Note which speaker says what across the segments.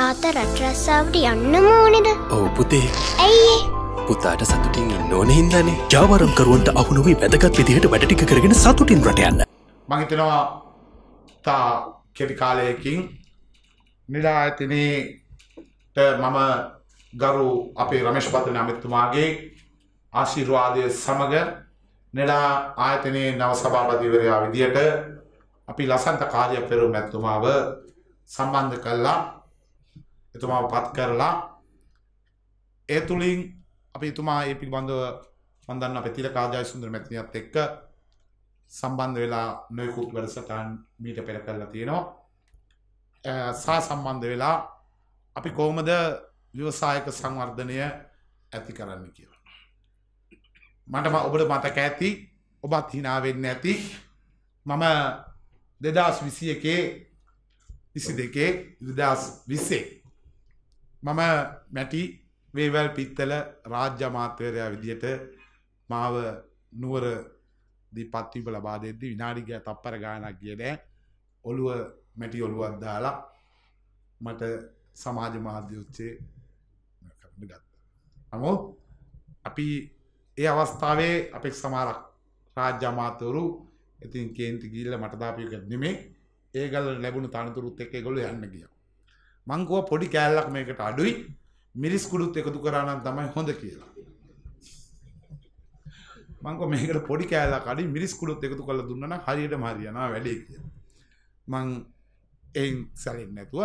Speaker 1: තාත රටරස්සාාවට යන්න මෝනෙද ඔව පුතේ ඇයි පුතාට සතුටින් ඉන්න ඕන හින්දනේ ජාවරම් කරුවන්ට අහුනුවී වැදගත් විදිහට වැඩටික කරගෙන සතුටින් රට යන්න මහිතනවා තා කෙවි කාලයකින් නිලා ඇතිනට මම ගරු අපේ රමේශ්පතන අමිත්තුමාගේ ආශිර්වාදය සමඟ නෙලා ආයතනයේ නව සභාපතිවරයා විදියට අපි ලසන්ත කාර්ය පෙරු මැත්තුමාව සම්බන්ධ කල්ලා එතුමාව පත් කරලා ඒ තුළින් අපි එතුමා ඒ පිළිබඳව මන්දන්න අප තිල කාජය සුන්දර මැතිනත් එක්ක සම්බන්ධ වෙලා නොයකුත් වැඩසටන් මීට පෙර කරලා තියෙනවා සා සම්බන්ධ වෙලා අපි කෝමද ව්‍යවසායක සංවර්ධනය ඇති කරන්න කියලා. මටම ඔබට මතක ඇති ඔබත් හිනාවෙන්න ඇති මම දෙදස් විසි එකේ විසි දෙකේ විදස් විස්සේ මම මැටි වේවැල් පිත්තල රාජ්‍ය මාත්‍යවරයා විදිහට මාව නුවර පත්තිප ලබා දෙද්දි විනාඩිග තප්පර ගානක් කියන ඔළුව මැටි ඔළුවක් දාලා මට සමාජ මාධ්‍ය උච්චේ කරන ගත්ත. නමෝ අපි ඒ අවස්ථාවේ අපේ සමාරක් රාජ්‍යමාතවරු ඉතින් කේන්ති ගිල්ල මට දාපියක නෙමේ ඒගල ලැබුණු තනතුරුත් එක්ක ගොල යන්න ගිය මංගුව පොඩි කෑල්ලක් මේකට අඩුයි මිරිස් කුඩුත් එකතු කරානම් තමයි හොඳ කියලා. මංගුව මේකට පොඩි කෑල්ලක් අඩුයි මිරිස් කුඩුත් එකතු කරලා දුන්නා නම් හරියටම හරියනවා වැඩේ කියලා. මං එයින් සැලෙන්නේ නැතුව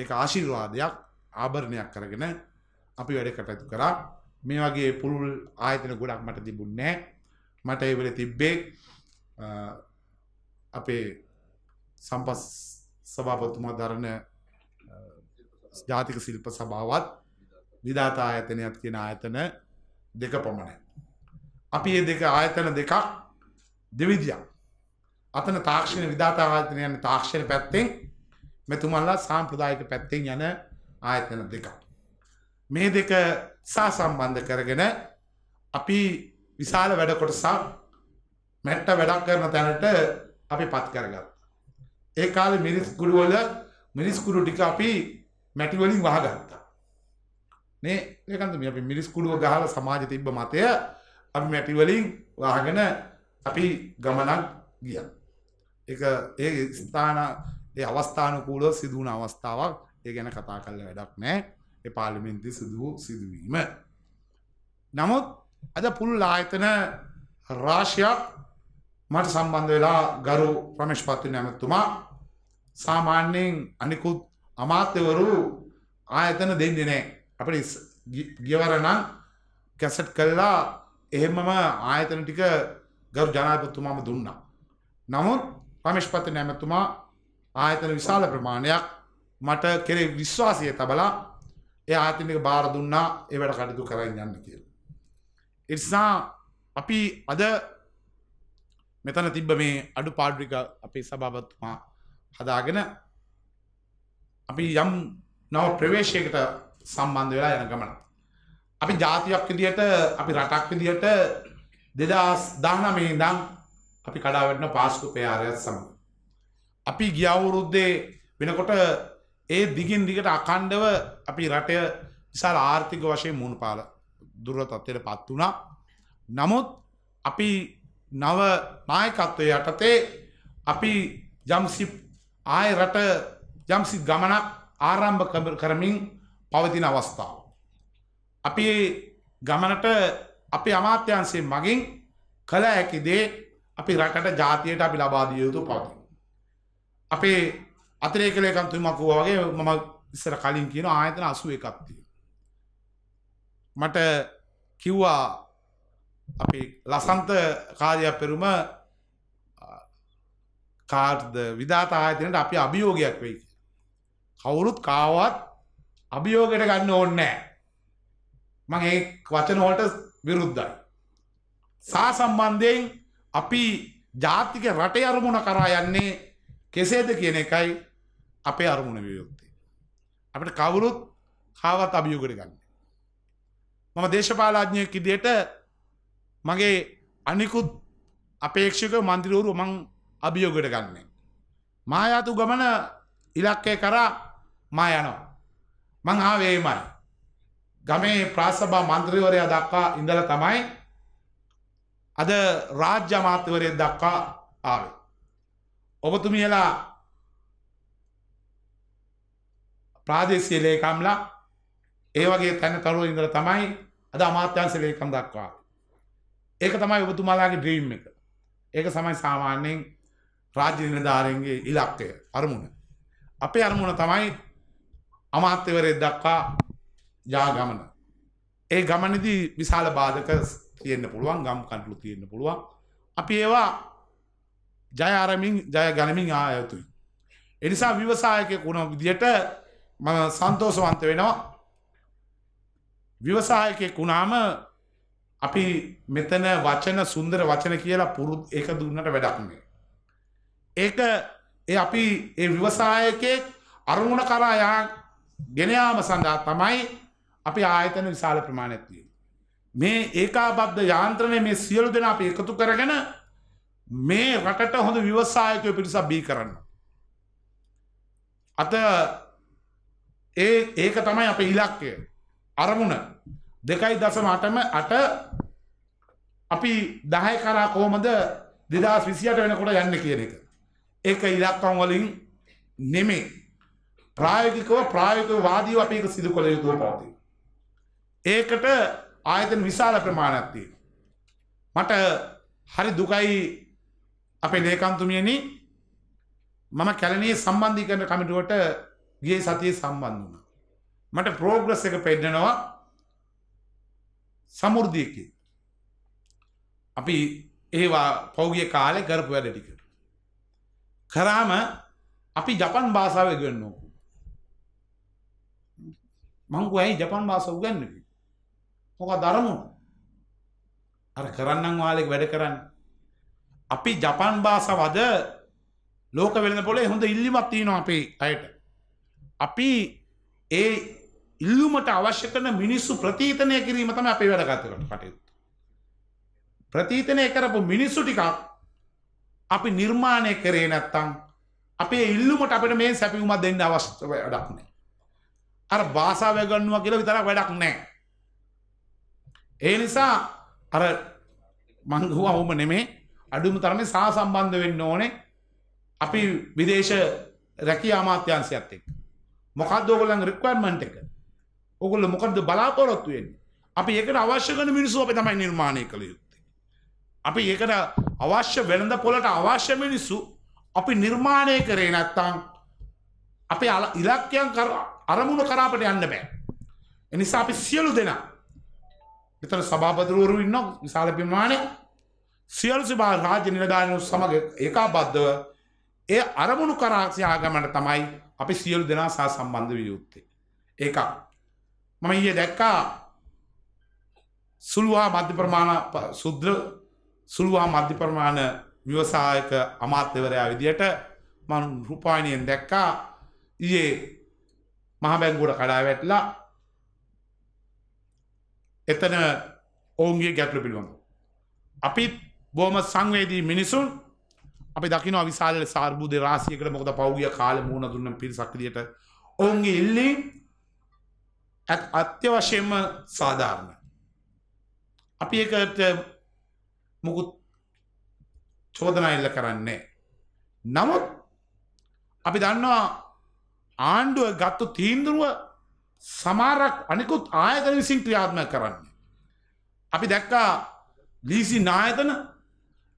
Speaker 1: ඒක ආශිර්වාදයක් ආභරණයක් කරගෙන අපි වැඩ කටයුතු කරා. මේ වගේ පුළුල් ආයතන ගොඩක් මට තිබුණේ නැහැ. මට ඒ වෙලේ තිබ්බේ අපේ සම්පස් සභාපතිතුමා දරන ජාතික ශිල්ප සභාවත් විධාතා ආයතනයක් තියෙන ආයතන දෙක පමණයි. අපි ඒ දෙක ආයතන දෙකක් දෙවිදියක්. අතන තාක්ෂණ විධාතා ආයතන යන තාක්ෂණ පැත්තෙන් මෙතුමන්ලා සාම්ප්‍රදායික පැත්තෙන් යන ආයතන දෙකක්. මේ දෙක සා සම්බන්ධ කරගෙන අපි විශාල වැඩ කොටසක් මැට්ට වැඩක් කරන තැනට අපි පත් කරගත්තා. ඒ කාලේ මිනිස් කුඩු වල මිනිස් කුඩු ටික අපි මැටි වලින් වහගත්තා නේ ඒකන්ද මේ අපි මිරිස් කුඩුව ගහලා සමාජ තිබ්බ මතය අපි මැටි වලින් වහගෙන අපි ගමනක් ගියා ඒක ඒ ස්ථාන ඒ අවස්ථානුකූලව සිදු වුණ අවස්ථාවක් ඒ ගැන කතා කරලා වැඩක් නැහැ ඒ පාර්ලිමේන්තුවේ සිදු වූ සිදුවීම නමුත් අද පුළුල් ආයතන රාශියක් මට සම්බන්ධ වෙලා ගරු රමේෂ් පත්තින ඇමතුමා සාමාන්‍යයෙන් අනිකුත් අමාත්‍යවරු ආයතන දෙන්නේ නෑ අපිට ගියවරනම් කැසට් කළා එහෙමම ආයතන ටික ගරු ජනාධිපතිතුමාම දුන්නා. නමුත් රමේෂ් පත් නැමතුමා ආයතන විශාල ප්‍රමාණයක් මට කෙරේ විශ්වාසය තබලා ඒ ආයතන එක බාර දුන්නා ඒ වැඩ කටයුතු කරගෙන යන්න කියලා. ඒ නිසා අපි අද මෙතන තිබ්බ මේ අඩු පාඩ්‍රික අපේ සභාපතිතුමා හදාගෙන අපි යම් නව ප්‍රවේශයකට සම්බන්ධ වෙලා යන ගමන. අපි ජාතියක් විදිහට අපි රටක් විදිහට දෙදස් දානමේ දම් අපි කඩාවැටන පාස්කු පයාරයත් සම. අපි ගියවුරුද්දේ වෙනකොට ඒ දිගින් දිගට අකණ්ඩව අපි රටය විසාල ආර්ථික වශයෙන් මුණ පාල දුර තත්වයට පත් වුණා. නමුත් අපි නව නායකත්වය යටතේ අපි යම්සි ආය රට යම්සි ගමන ආරම්භ කරමින් පවතින අවස්ථාව. අපි ගමනට අපේ අමාත්‍යන්සේ මගින් කළ හැකිදේ අපි රටට ජාතියට අපි ලබාදිය යුතු පවති. අපේ අතරේකලයකන්තුමක්කුව වගේ මම ඉස්සර කලින් කියන ආයතන අසුව එකක්තිය. මට කිව්වා අපි ලසන්ත කාරයක් පෙරුම කාර්ද විධාතායතනයට අපි අභියෝගයක් වෙයි. කවුරුත් කාවත් අභියෝගයට ගන්න ඕන්නෑ. මං ඒ වචනෝලට විරුද්ධයි. සා සම්බන්ධයෙන් අපි ජාතික රටේ අරමුණ කරා යන්නේ කෙසේද කියන එකයි අපේ අරමුණ වියයුත්තේ. අපට කවුරුත් කාවත් අභියෝගට ගන්න. මම දේශපාලාඥයක් ඉදියට මගේ අනිකුත් අපේක්ෂක මන්දිරවරු මං අභියෝගට ගන්නේ. මායාතු ගමන ඉලක්කය කරා මා යනවා. මං ආවේමයි. ගමේ ප්‍රාසභා මන්ත්‍රීවරයා දක්වා ඉඳලා තමයි අද රාජ්‍ය අමාත්‍යවරයෙක් දක්වා ආවේ. ඔබතුමියලා ප්‍රාදේශීය ලේකම්ලා ඒ වගේ තැනකරුවෝ ඉඳලා තමයි අද අමාත්‍යාංශ ලේකම් දක්වා. ඒක තමයි ඔබතුමාලාගේ ඩ්‍රීම් එක. ඒක තමයි සාමාන්‍යයෙන් රාජ්‍ය නිලධාරීන්ගේ ඉලක්කය අරමුණ. අපේ අරමුණ තමයි අමාත්‍යවරය දක්වා යාගමන. ඒ ගමනදී විශාල බාධක තියෙන්න්න පුළුවන් ගම් කටලු තියෙන්න්න පුළුවන්. අපි ඒවා ජයආරමින් ජය ගනමින් ආයතුයි. එනිසා විවසායක කුණ විදියට මම සන්තෝසවන්ත වෙනවා. විවසායකෙක් වුණාම අපි මෙතන වචන සුන්දර වචන කියලා පුරුත් ඒක දුන්නට වැඩක්නේ. ඒක ඒ අපි ඒ විවසායකෙක් අරමුණ කරා යා ගෙනයාම සඳහා තමයි අපි ආයතන විශාල ප්‍රමාණත්තිය. මේ ඒකාබද්ධ යාන්ත්‍රණය මේ සියලු දෙෙන අප එකතු කරගෙන මේ රටට හොඳ විවසායකය පිරිසක් බී කරන්න. අත ඒ ඒක තමයි අප ඉලක්කය අරමුණ දෙකයි දසම අටම අට අපි දහය කරා කෝමද දෙදස් විසියට වෙනකොට යන්න කියන එක. ඒක ඉලක්කම් වලින් නෙමේ ප්‍රායෝගිකව ප්‍රායෝගික වාදීව අපි ඒක සිදු කළ යුතුව පවතී. ඒකට ආයතන විශාල ප්‍රමාණයක් තියෙනවා. මට හරි දුකයි අපේ ලේකම්තුමියනි මම කැලණියේ සම්බන්ධීකරණ කමිටුවට ගියේ සතියේ සම්බන්ධ වුණා. මට ප්‍රෝග්‍රස් එක පෙන්නනවා සමෘද්ධියකේ. අපි ඒවා පෞගිය කාලේ කරපු වැඩ ටික. කරාම අපි ජපන් භාෂාව ඉගෙන ගන්නවා. මංගු ඇයි ජපන් භාස උගන්නක මොක දරමුණ අර කරන්නන් වාලෙක් වැඩ කරන්න අපි ජපන් භාසවද ලෝක වෙන පොලේ හොඳ ඉල්ලිමත් තියෙනවා අපේ අයට අපි ඒ ඉල්ලුමට අවශ්‍ය කරන මිනිස්සු ප්‍රතීතනය කිරීම තම අපේ වැඩගතකට කටයුතු ප්‍රතීතනය කරපු මිනිස්සු ටිකක් අපි නිර්මාණය කරේ නැත්තං අපේ ඉල්ලුමට අපට මේ සැපිවුමක් දෙන්න අවශ්‍ය වැඩක්නේ අර භාෂාව ගන්නවා කියලා විතරක් වැඩක් නැහැ. ඒ නිසා අර මං ගුවා වුම නෙමේ අඩුම තරමේ සා සම්බන්ධ වෙන්න ඕනේ අපි විදේශ රැකියා අමාත්‍යාංශයත් එක්ක. මොකද්ද ඔයගොල්ලන්ගේ රික්වයර්මන්ට් එක? ඔයගොල්ලෝ මොකද්ද බලාපොරොත්තු වෙන්නේ? අපි ඒකට අවශ්‍ය කරන මිනිස්සු අපි තමයි නිර්මාණය කළ යුත්තේ. අපි ඒකට අවශ්‍ය වෙළඳ පොළට අවශ්‍ය මිනිස්සු අපි නිර්මාණය කරේ නැත්තම් අපේ ඉලක්කයන් කර අරමුණ කරාපට යන්න බෑ. එනිසා අපි සියලු දෙනා එතන සභාපතිවරු ඉන්න විශාල ප්‍රමාණය සියලු සභා රාජ්‍ය නිලධාරීන් සමග ඒකාබද්ධව ඒ අරමුණු කරා සියාගමන තමයි අපි සියලු දෙනා සහ සම්බන්ධ විය යුත්තේ. ඒක මම ඊයේ දැක්කා සුළුවා මධ්‍ය ප්‍රමාණ සුද්‍ර සුළුවා මධ්‍ය ප්‍රමාණ ව්‍යවසායක අමාත්‍යවරයා විදියට මම රූපායනියෙන් දැක්කා ඊයේ මහබැංගුවට කඩා වැටලා එතන ඔවුන්ගේ ගැටලු පිළිබඳ. අපිත් බොහොම සංවේදී මිනිසුන් අපි දකින අවිශාල සාර්බුද රාශියකට මොකද පෞගිය කාලේ මුණ දුන්න පිරිසක් විදියට ඔවුන්ගේ ඉල්ලීම් අත්‍යවශයෙන්ම සාධාරණ. අපි එකට මොකුත් චෝදනා එල්ල කරන්නේ. නමුත් අපි දන්නවා ආණ්ඩුව ගත්තු තීන්දුරුව සමාරක් අනිකුත් ආයතන විසින් ක්‍රියාත්මය කරන්න. අපි දැක්කා ලීසි නායතන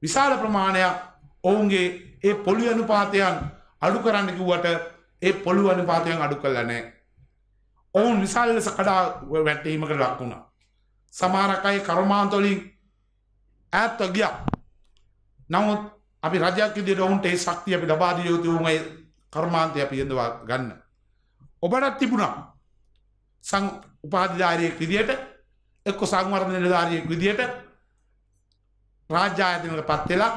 Speaker 1: විශාල ප්‍රමාණයක් ඔවුන්ගේ ඒ පොළි අනුපාතයන් අඩු කරන්න කිව්වට ඒ පොළු අනුපාතයන් අඩු කළා නැහැ. ඔවුන් විශාල ලෙස කඩා වැටීමකට ලක් වුණා. සමහරක් අය කර්මාන්ත වලින් ඈත්ව ගියා. නමුත් අපි රජයක් විදිහට ඔවුන්ට ඒ ශක්තිය අපි ලබා දිය යුතු උන් ඒ කර්මාන්තය අපි යඳවා ගන්න. ඔබටත් තිබුණා සං උපාධිධාරියෙක් විදියට එක්ක සංවර්ධන නිලධාරියෙක් විදියට රාජ්‍ය ආයතනවල පත් වෙලා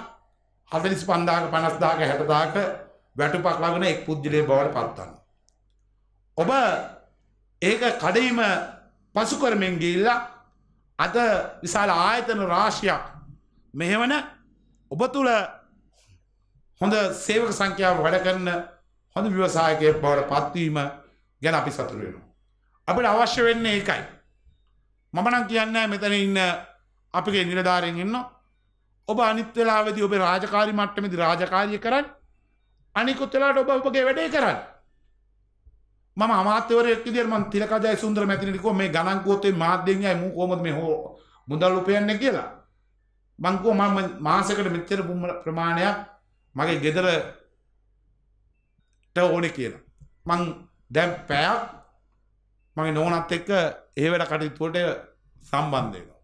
Speaker 1: 45000ක 50000ක 60000ක වැටුපක් ලබන එක් පුද්ගලයෙක් බවට පත් වෙනවා. ඔබ ඒක කඩීම පසු කරමින් ගිහිල්ලා අද විශාල ආයතන රාශියක් මෙහෙවන ඔබ තුල හොඳ සේවක සංඛ්‍යාව වැඩ කරන හොඳ ව්‍යවසායකයෙක් බවට පත්වීම ගැන අපි සතුටු වෙනවා. අපිට අවශ්‍ය වෙන්නේ ඒකයි. මම නම් කියන්නේ මෙතන ඉන්න අපගේ නිලධාරීන් ඉන්නවා. ඔබ අනිත් වෙලාවෙදී ඔබේ රාජකාරී මට්ටමේදී රාජකාරිය කරන්න. අනිකුත් වෙලාවට ඔබ ඔබගේ වැඩේ කරන්න. මම අමාත්‍යවරයෙක් විදියට මම තිලකජය සුන්දර මැතිනිට කිව්වා මේ ගණන් කෝතේ මාධ්‍යෙන් යයි මූ කොහොමද මේ හෝ මුදල් උපයන්නේ කියලා. මං කිව්වා මම මාසෙකට මෙච්චර ප්‍රමාණයක් මගේ ගෙදර ඕනේ කියලා. මං දැන් පැයක් මගේ නෝනත් එක්ක ඒ වැඩ කටයුතුවට සම්බන්ධ වෙනවා.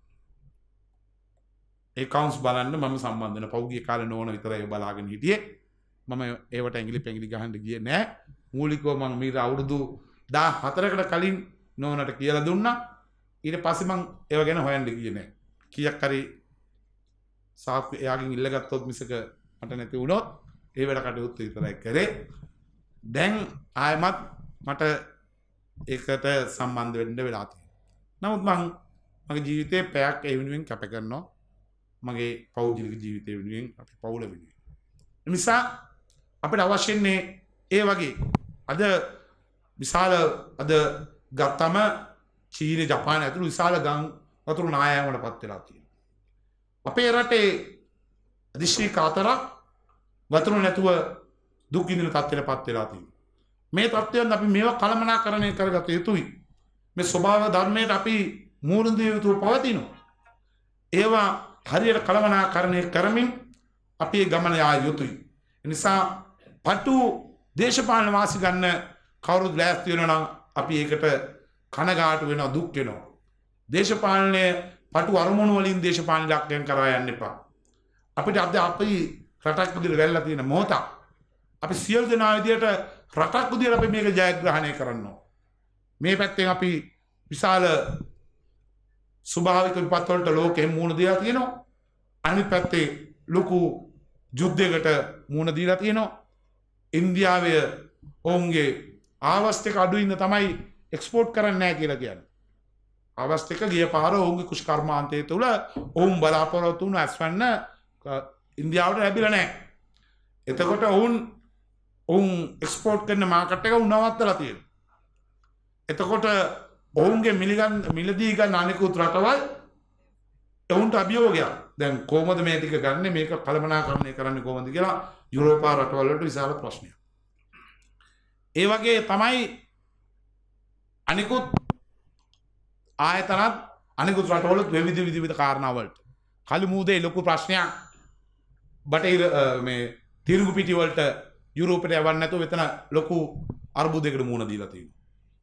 Speaker 1: ඒ කවුන්ස් බලන්න මම සම්බන්ධ වෙන පෞද්ගලික කාලේ නෝන විතරයි බලාගෙන හිටියේ. මම ඒවට ඇඟිලි පැඟිලි ගහන්න ගියේ නෑ. මූලිකව මම මීට අවුරුදු 14කට කලින් නෝනට කියලා දුන්නා. ඊට පස්සේ මං ඒව ගැන හොයන්න ගියේ නෑ. කීයක් හරි සාප් එයාගෙන් ඉල්ලගත්තොත් මිසක මට නැති වුණොත් ඒ වැඩ කටයුතු විතරයි කරේ. දැන් ආයමත් මට ඒකට සම්බන්ධ වෙන්න වෙලා තියෙනවා. නමුත් මං මගේ ජීවිතේ පැයක් ඒ වෙනුවෙන් කැප කරනවා. මගේ පෞද්ගලික ජීවිතය වෙනුවෙන් අපි පවුල වෙනුවෙන්. නිසා අපිට අවශ්‍යන්නේ ඒ වගේ අද විශාල අද ගත්තම චීන ජපාන ඇතුළු විශාල ගම් වතුරු නායෑමට පත් වෙලා තියෙනවා. අපේ රටේ අධිශ්‍රී කාතරක් වතුරු නැතුව දුක්ගිඳන තත්වයට පත් වෙලා තියෙනවා. මේ තත්ත්වයන් අපි මේවා කළමනාකරණය කරගත යුතුයි. මේ ස්වභාව ධර්මයට අපි මූලික යුතුව පවතිනවා. ඒවා හරියට කළමනාකරණය කරමින් අපේ ගමන යා යුතුයි. නිසා පටු දේශපාලන වාසි ගන්න කවුරුත් ලෑස්ති වෙනවා නම් අපි ඒකට කනගාටු වෙනවා දුක් වෙනවා. දේශපාලනයේ පටු අරමුණු වලින් දේශපාලන ලක්ෂණ කරා යන්න එපා. අපිට අද අපි රටක් විදිහට වැළලා තියෙන මොහොතක් අපි සියල් දෙනා විදියට රටක් විදියට අපි මේක ජයග්‍රහණය කරනවා. මේ පැත්තෙන් අපි විශාල ස්වභාවික විපත් වලට ලෝකෙ මුහුණ දීලා තියෙනවා. අනිත් පැත්තේ ලොකු යුද්ධයකට මුහුණ දීලා තියෙනවා. ඉන්දියාවේ ඔවුන්ගේ ආවස්තික අඩු ඉන්න තමයි එක්ස්පෝට් කරන්නේ නැහැ කියලා කියන්නේ. අවස්ථක ගිය පාර ඔවුන්ගේ කුෂ්කර්මාන්තය තුළ ඔවුන් බලාපොරොත්තු වුණු ඇස්වන්න ඉන්දියාවට ලැබිලා නැහැ. එතකොට ඔවුන් ඔවුන් එක්ස්පෝට් කරන මාකට් එක උනවත්තලා තියෙන. එතකොට ඔවුන්ගේ මිලිගන් මිලදී ගන්න අනිකුත් රටවල් ඔවුන්ට අභියෝගයක්. දැන් කොහොමද මේ ටික ගන්න මේක කළමනාකරණය කරන්නේ කොහොමද කියලා යුරෝපා රටවල් වලට විශාල ප්‍රශ්නයක්. ඒ වගේ තමයි අනිකුත් ආයතනත් අනිකුත් රටවලත් විවිධ විවිධ කාරණාවලට කලි මූදේ ලොකු ප්‍රශ්නයක් බටහිර මේ තිරුගු පිටිවලට යුරෝපට යවන්න ඇතු වෙතන ලොකු අර්බු දෙකට මුණ දීලතිව.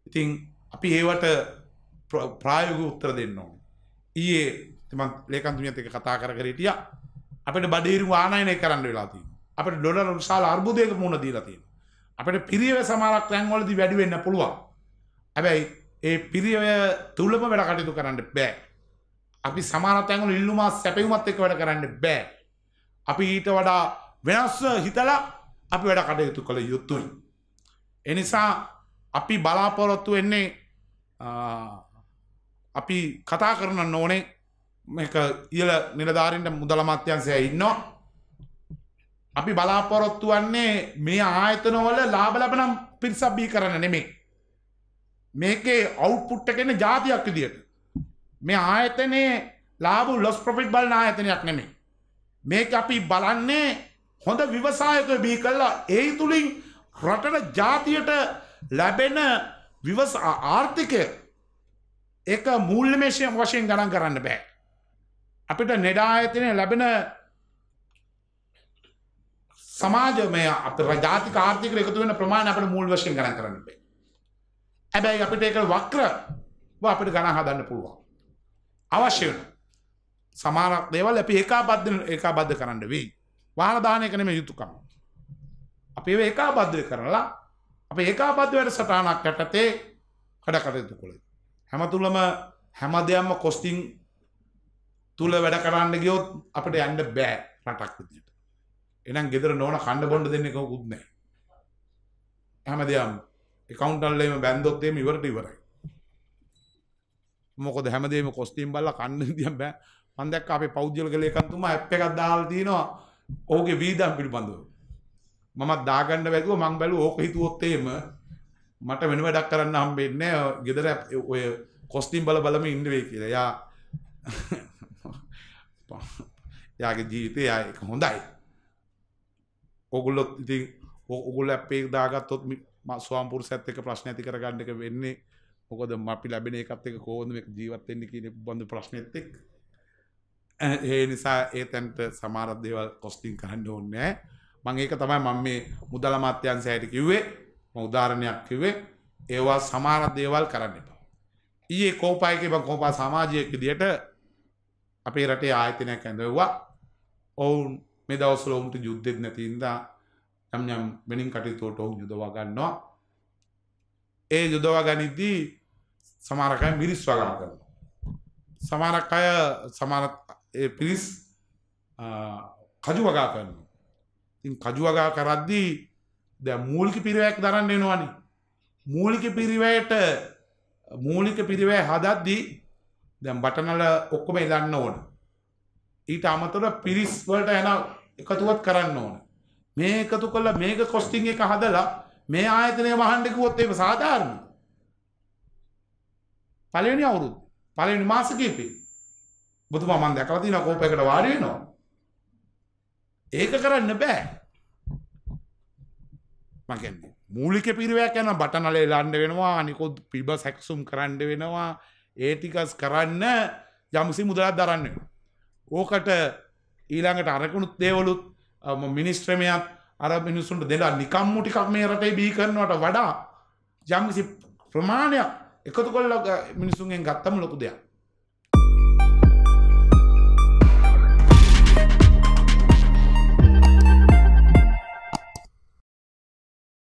Speaker 1: ඉතිං අපි ඒවට ප්‍රායෝග උත්තර දෙන්න ඕන. ඊයේ තම ලේකන්තුමියත් එක කතා කර කරටිය අපට බඩීරු ආනයනය කරන්න වෙලාතිී අපට ඩොලර උසාල අර්බුදයක මුණ දීලතිී. අපට පිරිව සමාරක් තැන්වලදි වැඩිවෙන්න පුළුවන්. හැබැයි ඒ පිරිවය තුළම වැඩ කටයුතු කරන්න බෑ. අපි සමානතැන්ගල ඉල්ලුමා සැපවුමත් එක වැඩ කරන්න බෑ. අපි ඊට වඩා වෙනස්ව හිතලා අපි වැඩ කටයුතු කළ යුතුයි. එනිසා අපි බලාපොරොත්තු වෙන්නේ අපි කතා කරන ඕනේ ඉල නිලධාරින්ට මුදල මත්‍යන්සය ඉන්නවා අපි බලාපොරොත්තු වන්නේ මේ ආයතනවල ලාබ ලබනම් පිරිසබ්බී කරන නෙමේ. මේකේ අවුපුට්ට කෙන ජාතියක් විදියට. මේ ආයතනයේ ලාබු ලොස් ප්‍රොෆිට් බලන ආයතනයක් නෙමේ. මේක අපි බලන්නේ හොඳ විවසායක බිහි කළා ඒ තුලින් රටට ජාතියට ලැබෙන විවස ආර්ථිකය ඒක මූල්‍යමේෂය වශයෙන් ගණන් කරන්න බෑ අපිට නෙඩා ආයතනය ලැබෙන සමාජමය අප ජාතික ආර්ථිකය එකතු වෙන ප්‍රමාණය අපිට මූල් වශයෙන් ගණන් කරන්න බෑ හැබැයි අපිට ඒක වක්‍රව අපිට ගණන් හදන්න පුළුවන් අවශ්‍ය වෙන සමානක් දේවල් අපි ඒකාබද්ධ ඒකාබද්ධ කරන්න වෙයි වහලා දාන එක නෙමෙයි යුතුයකම. අපි ඒව ඒකාබද්ධ කරලා අපි ඒකාබද්ධ වැඩ සටහනක් යටතේ වැඩ කටයුතු කළ යුතුයි. හැමතුළම හැම දෙයක්ම කොස්ටිං තුල වැඩ කරන්න ගියොත් අපිට යන්න බෑ රටක් විදියට. එහෙනම් ගෙදර නෝන කන්න බොන්න දෙන්නේ කවුරුත් නැහැ. හැම දෙයක්ම එකවුන්ටල්ලේම බැන්දොත් එහෙම ඉවරට ඉවරයි. මොකද හැමදේම කොස්ටිං බලලා කන්න විදියක් බෑ. මම දැක්ක අපේ පෞද්ගලික ලේකම්තුමා ඇප් එකක් දාලා තිනවා ඕකේ වීදම් පිළිබඳව. මමත් දාගන්න බැරුව මං බැලුව ඕක හිතුවොත් එහෙම මට වෙන වැඩක් කරන්න හම්බෙන්නේ නැහැ. ගෙදර ඔය කොස්ටිම් බල බලම ඉන්න වෙයි කියලා. යා යාගේ ජීවිතය යා එක හොඳයි. ඔගොල්ලෝ ඉතින් ඔගොල්ලෝ අපේ දාගත්තොත් ස්වාම්පුරුෂයත් එක්ක ප්‍රශ්න ඇති කරගන්න එක වෙන්නේ මොකද අපි ලැබෙන එකත් එක්ක කොහොමද ජීවත් වෙන්නේ කියන බඳු ප්‍රශ්නෙත් එක්ක ඒ නිසා ඒ තැන්ට සමාරදේවල් කොස්ටිං කරන්න ඕන්නෑ මං ඒක තමයි මං මේ මුදල මත්‍යන් සෑයට කිව්වේ උදාරණයක් කිවේ ඒවා සමාන දේවල් කරන්න එපා. ඊයේ කෝපායක බං කෝපා සමාජයක විදියට අපේ රටේ ආයතනයක් ඇඳවුවා. ඔවුන් මේ දවස්වල ඔවුන්ට යුද්ධෙත් නැති හින්දා යම් යම් වෙනින් කටයුතුට ඔවුන් යුදවා ගන්නවා. ඒ යුදවා ගනිද්දී සමහර අය මිරිස් වගා කරනවා. සමහර අය සමහර ඒ පිරිස් කජු වගා කරන්න තින් කජු වගා කරද්දී දැ මූලික පිරිවැයක් දරන්න එෙනවානි මූලික පිරිවයට මූලික පිරිවෑ හදද්දී දැම් බටනල ඔක්කොම එදන්න ඕන ඊට අමතර පිරිස්වලට එන එකතුවත් කරන්න ඕන මේ එකතු කල්ල මේක කොස්ටිං එක හදලා මේ ආයතනය වහන්ඩිකුවොත් එම සාධාරණ පලනි අවුරුදු පලනි මාසකීපේ බුදුමා මම දැකලා තියෙනවා කෝපයකට වාඩි වෙනවා. ඒක කරන්න බෑ. මම කියන්නේ මූලික පිරිවැයක් යන බටනලේ ලන්න වෙනවා අනිකොත් පිබ සැක්සුම් කරන්න වෙනවා ඒ ටිකස් කරන්න යම්සි මුදලක් දරන්න වෙනවා. ඕකට ඊළඟට අරකුණුත් දේවලුත් මිනිස්ත්‍රමයක් අර මිනිස්සුන්ට දෙලා නිකම්මු ටිකක් මේ රටේ බිහි කරනවට වඩා යම්සි ප්‍රමාණයක් එකතු කරලා මිනිසුන්ගෙන් ගත්තම ලොකු දෙයක්.